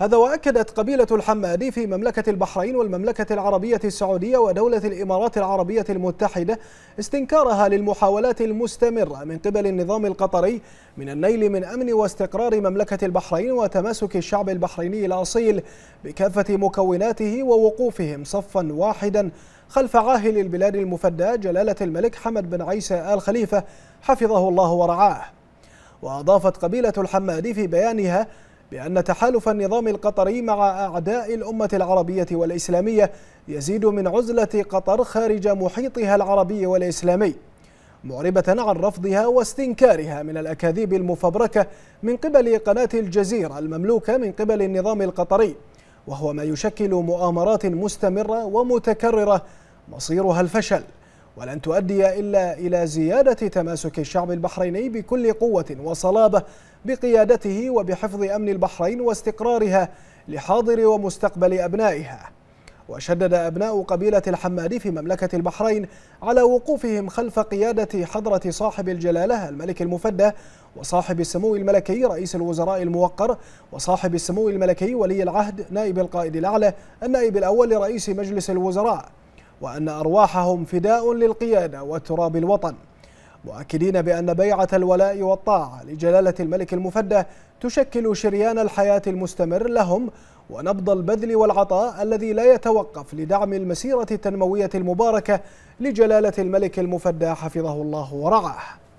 هذا وأكدت قبيلة الحمادي في مملكة البحرين والمملكة العربية السعودية ودولة الإمارات العربية المتحدة استنكارها للمحاولات المستمرة من قبل النظام القطري من النيل من أمن واستقرار مملكة البحرين وتماسك الشعب البحريني الأصيل بكافة مكوناته ووقوفهم صفا واحدا خلف عاهل البلاد المفدى جلالة الملك حمد بن عيسى آل خليفة حفظه الله ورعاه وأضافت قبيلة الحمادي في بيانها بأن تحالف النظام القطري مع أعداء الأمة العربية والإسلامية يزيد من عزلة قطر خارج محيطها العربي والإسلامي معربة عن رفضها واستنكارها من الأكاذيب المفبركة من قبل قناة الجزيرة المملوكة من قبل النظام القطري وهو ما يشكل مؤامرات مستمرة ومتكررة مصيرها الفشل ولن تؤدي إلا إلى زيادة تماسك الشعب البحريني بكل قوة وصلابة بقيادته وبحفظ أمن البحرين واستقرارها لحاضر ومستقبل أبنائها وشدد أبناء قبيلة الحمادي في مملكة البحرين على وقوفهم خلف قيادة حضرة صاحب الجلالة الملك المفدى وصاحب السمو الملكي رئيس الوزراء الموقر وصاحب السمو الملكي ولي العهد نائب القائد الأعلى النائب الأول لرئيس مجلس الوزراء وأن أرواحهم فداء للقيادة وتراب الوطن مؤكدين بأن بيعة الولاء والطاعة لجلالة الملك المفدى تشكل شريان الحياة المستمر لهم ونبض البذل والعطاء الذي لا يتوقف لدعم المسيرة التنموية المباركة لجلالة الملك المفدى حفظه الله ورعاه